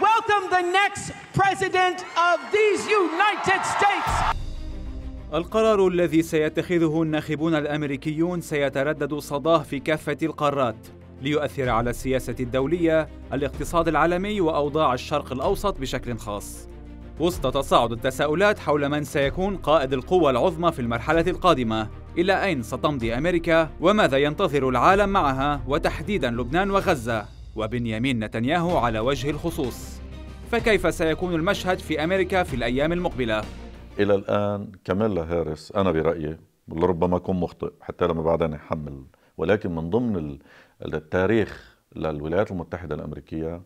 welcome the next president of these United States. القرار الذي سيتخذه الناخبون الامريكيون سيتردد صداه في كافه القارات ليؤثر على السياسه الدوليه، الاقتصاد العالمي واوضاع الشرق الاوسط بشكل خاص. وسط تصاعد التساؤلات حول من سيكون قائد القوى العظمى في المرحله القادمه، الى اين ستمضي امريكا وماذا ينتظر العالم معها وتحديدا لبنان وغزه وبنيامين نتنياهو على وجه الخصوص فكيف سيكون المشهد في أمريكا في الأيام المقبلة؟ إلى الآن كاميلا هارس أنا برأيي لربما أكون مخطئ حتى لما بعدين أحمل ولكن من ضمن التاريخ للولايات المتحدة الأمريكية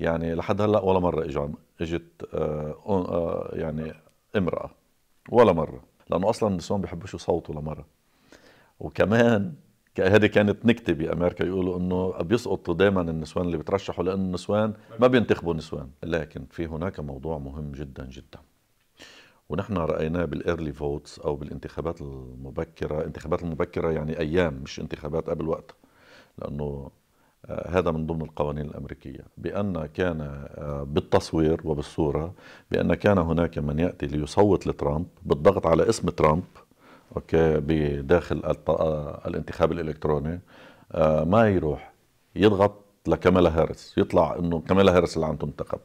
يعني لحد هلا ولا مرة اجى إجت آه، آه، يعني امرأة ولا مرة لأنه أصلا النسوان بيحبوش يصوتوا لمرة وكمان هذه كانت نكته بامريكا يقولوا انه بيسقطوا دائما النسوان اللي بترشحوا لان النسوان ما بينتخبوا نسوان لكن في هناك موضوع مهم جدا جدا ونحن رايناه بالايرلي فوتس او بالانتخابات المبكره الانتخابات المبكره يعني ايام مش انتخابات قبل وقت لانه آه، هذا من ضمن القوانين الأمريكية بأن كان آه، بالتصوير وبالصورة بأن كان هناك من يأتي ليصوت لترامب بالضغط على اسم ترامب اوكي بداخل آه، الانتخاب الالكتروني آه، ما يروح يضغط لكمالا هارس يطلع انه كمالا هارس اللي عم تنتخب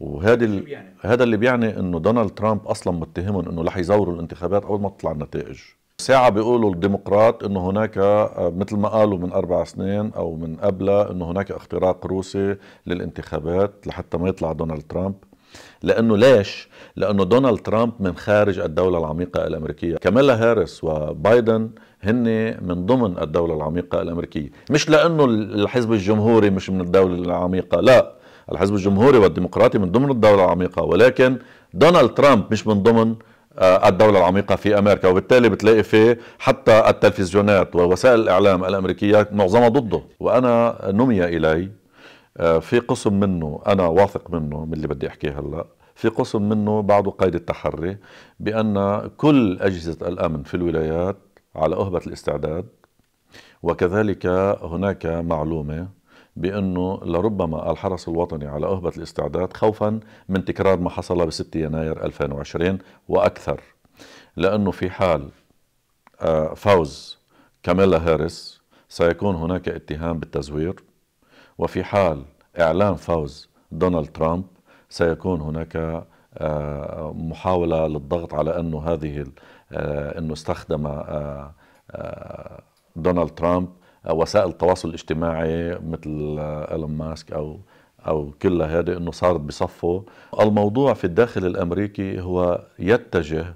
وهذا اللي هذا اللي بيعني انه دونالد ترامب اصلا متهمهم انه رح يزوروا الانتخابات اول ما تطلع النتائج ساعة بيقولوا الديمقراط انه هناك آه، مثل ما قالوا من اربع سنين او من قبلها انه هناك اختراق روسي للانتخابات لحتى ما يطلع دونالد ترامب لأنه ليش؟ لأنه دونالد ترامب من خارج الدولة العميقة الأمريكية كاميلا هاريس وبايدن هن من ضمن الدولة العميقة الأمريكية مش لأنه الحزب الجمهوري مش من الدولة العميقة لا الحزب الجمهوري والديمقراطي من ضمن الدولة العميقة ولكن دونالد ترامب مش من ضمن آه، الدولة العميقة في أمريكا وبالتالي بتلاقي فيه حتى التلفزيونات ووسائل الإعلام الأمريكية معظمها ضده وأنا نمي إلي آه، في قسم منه انا واثق منه من اللي بدي احكيه هلا في قسم منه بعده قيد التحري بان كل اجهزه الامن في الولايات على اهبه الاستعداد وكذلك هناك معلومه بانه لربما الحرس الوطني على اهبه الاستعداد خوفا من تكرار ما حصل ب 6 يناير 2020 واكثر لانه في حال آه، فوز كاميلا هاريس سيكون هناك اتهام بالتزوير وفي حال إعلان فوز دونالد ترامب سيكون هناك آه، محاولة للضغط على أنه هذه آه، أنه استخدم آه، دونالد ترامب وسائل التواصل الاجتماعي مثل إيلون ماسك أو أو كل هذه أنه صارت بصفه الموضوع في الداخل الأمريكي هو يتجه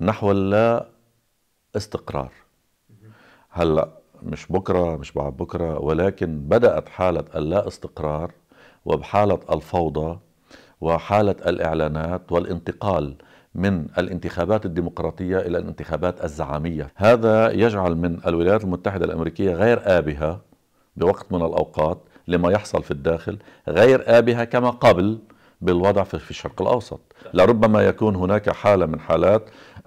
نحو اللا استقرار هلأ مش بكرة مش بعد بكرة ولكن بدأت حالة اللا استقرار وبحالة الفوضى وحالة الإعلانات والانتقال من الانتخابات الديمقراطية إلى الانتخابات الزعامية هذا يجعل من الولايات المتحدة الأمريكية غير آبهة بوقت من الأوقات لما يحصل في الداخل غير آبهة كما قبل بالوضع في الشرق الأوسط لربما يكون هناك حالة من حالات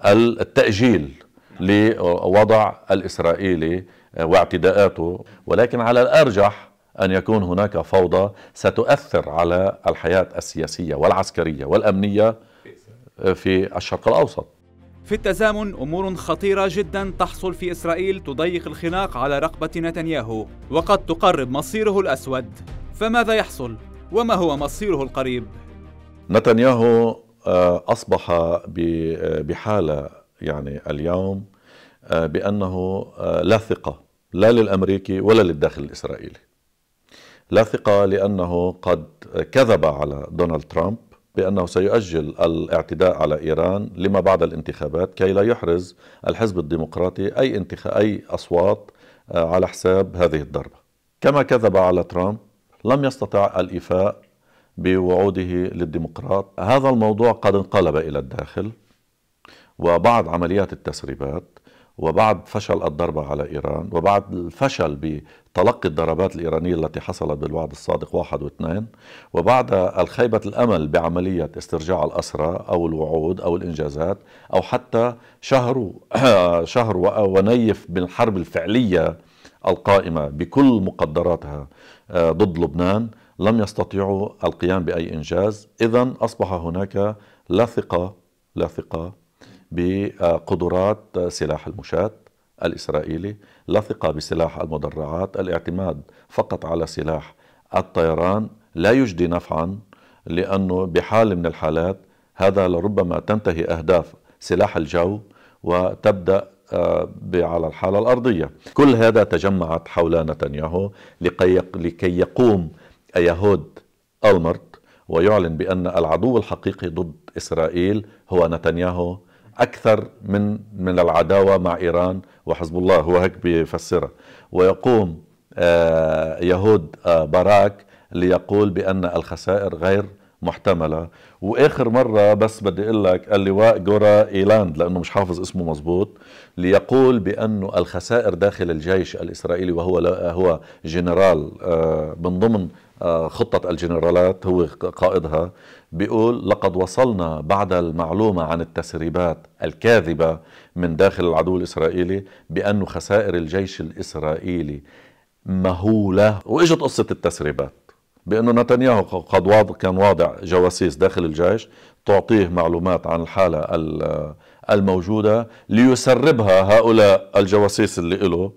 التأجيل لوضع الإسرائيلي واعتداءاته ولكن على الارجح ان يكون هناك فوضى ستؤثر على الحياه السياسيه والعسكريه والامنيه في الشرق الاوسط في التزامن امور خطيره جدا تحصل في اسرائيل تضيق الخناق على رقبه نتنياهو وقد تقرب مصيره الاسود فماذا يحصل وما هو مصيره القريب نتنياهو آه، اصبح آه، بحاله يعني اليوم آه، بانه لا ثقه لا للأمريكي ولا للداخل الإسرائيلي لا ثقة لأنه قد كذب على دونالد ترامب بأنه سيؤجل الاعتداء على إيران لما بعد الانتخابات كي لا يحرز الحزب الديمقراطي أي, انتخ... أي أصوات آه، على حساب هذه الضربة كما كذب على ترامب لم يستطع الإيفاء بوعوده للديمقراط هذا الموضوع قد انقلب إلى الداخل وبعض عمليات التسريبات وبعد فشل الضربة على إيران وبعد الفشل بتلقي الضربات الإيرانية التي حصلت بالوعد الصادق واحد واثنين وبعد الخيبة الأمل بعملية استرجاع الأسرة أو الوعود أو الإنجازات أو حتى شهر شهر ونيف من الحرب الفعلية القائمة بكل مقدراتها آه، ضد لبنان لم يستطيعوا القيام بأي إنجاز إذا أصبح هناك لا ثقة لا ثقة بقدرات سلاح المشاة الإسرائيلي لا ثقة بسلاح المدرعات الاعتماد فقط على سلاح الطيران لا يجدي نفعا لأنه بحال من الحالات هذا لربما تنتهي أهداف سلاح الجو وتبدأ آه، على الحالة الأرضية كل هذا تجمعت حول نتنياهو لكي يقوم يهود ألمرت ويعلن بأن العدو الحقيقي ضد إسرائيل هو نتنياهو أكثر من من العداوة مع إيران وحزب الله هو هيك بيفسرها ويقوم آه، يهود آه، باراك ليقول بأن الخسائر غير محتملة وآخر مرة بس بدي أقول لك اللواء جورا إيلاند لأنه مش حافظ اسمه مزبوط ليقول بأنه الخسائر داخل الجيش الإسرائيلي وهو هو جنرال آه، من ضمن آه، خطة الجنرالات هو قائدها بيقول لقد وصلنا بعد المعلومة عن التسريبات الكاذبة من داخل العدو الإسرائيلي بأن خسائر الجيش الإسرائيلي مهولة وإجت قصة التسريبات بأنه نتنياهو قد كان واضع جواسيس داخل الجيش تعطيه معلومات عن الحالة الموجودة ليسربها هؤلاء الجواسيس اللي له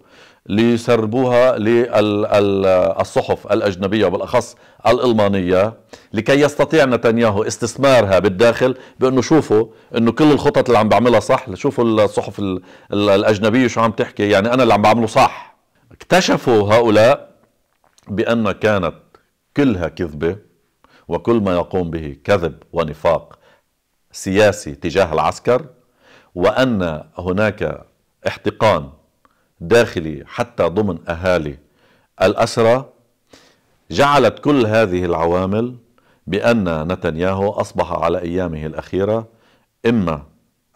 ليسربوها للصحف الأجنبية وبالأخص الألمانية لكي يستطيع نتنياهو استثمارها بالداخل بأنه شوفوا أنه كل الخطط اللي عم بعملها صح شوفوا الصحف الأجنبية شو عم تحكي يعني أنا اللي عم بعمله صح اكتشفوا هؤلاء بأن كانت كلها كذبة وكل ما يقوم به كذب ونفاق سياسي تجاه العسكر وأن هناك احتقان داخلي حتى ضمن أهالي الأسرى جعلت كل هذه العوامل بأن نتنياهو أصبح على أيامه الأخيرة إما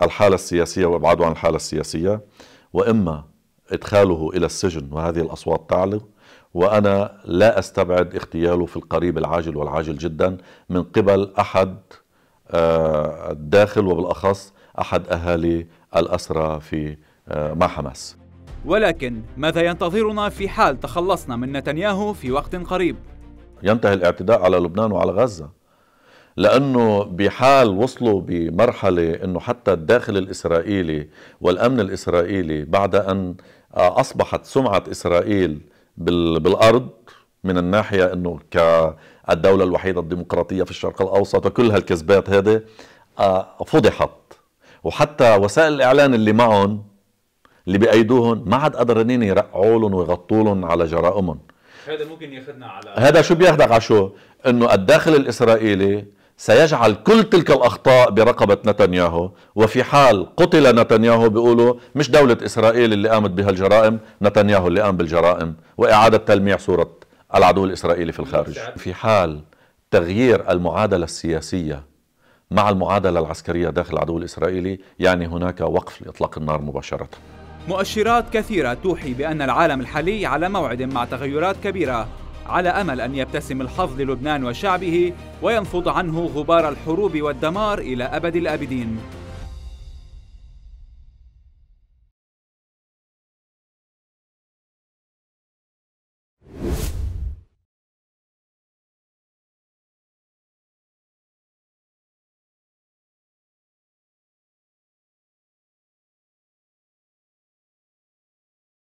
الحالة السياسية وإبعاده عن الحالة السياسية وإما إدخاله إلى السجن وهذه الأصوات تعلو وأنا لا أستبعد اغتياله في القريب العاجل والعاجل جدا من قبل أحد آه، الداخل وبالأخص أحد أهالي الأسرى في آه، مع حماس ولكن ماذا ينتظرنا في حال تخلصنا من نتنياهو في وقت قريب؟ ينتهي الاعتداء على لبنان وعلى غزة لأنه بحال وصلوا بمرحلة أنه حتى الداخل الإسرائيلي والأمن الإسرائيلي بعد أن آه، أصبحت سمعة إسرائيل بالأرض من الناحية أنه كالدولة الوحيدة الديمقراطية في الشرق الأوسط وكل هالكذبات هذه آه، فضحت وحتى وسائل الإعلان اللي معهم اللي بأيدوهم ما عاد قدرانين يرقعوا لهم ويغطوا لهم على جرائمهم هذا ممكن ياخذنا على هذا شو بياخذك على شو؟ انه الداخل الاسرائيلي سيجعل كل تلك الاخطاء برقبه نتنياهو وفي حال قتل نتنياهو بيقولوا مش دوله اسرائيل اللي قامت بهالجرائم نتنياهو اللي قام بالجرائم واعاده تلميع صوره العدو الاسرائيلي في الخارج في حال تغيير المعادله السياسيه مع المعادلة العسكرية داخل العدو الإسرائيلي يعني هناك وقف لإطلاق النار مباشرة مؤشرات كثيرة توحي بأن العالم الحالي على موعد مع تغيرات كبيرة على أمل أن يبتسم الحظ للبنان وشعبه وينفض عنه غبار الحروب والدمار إلى أبد الآبدين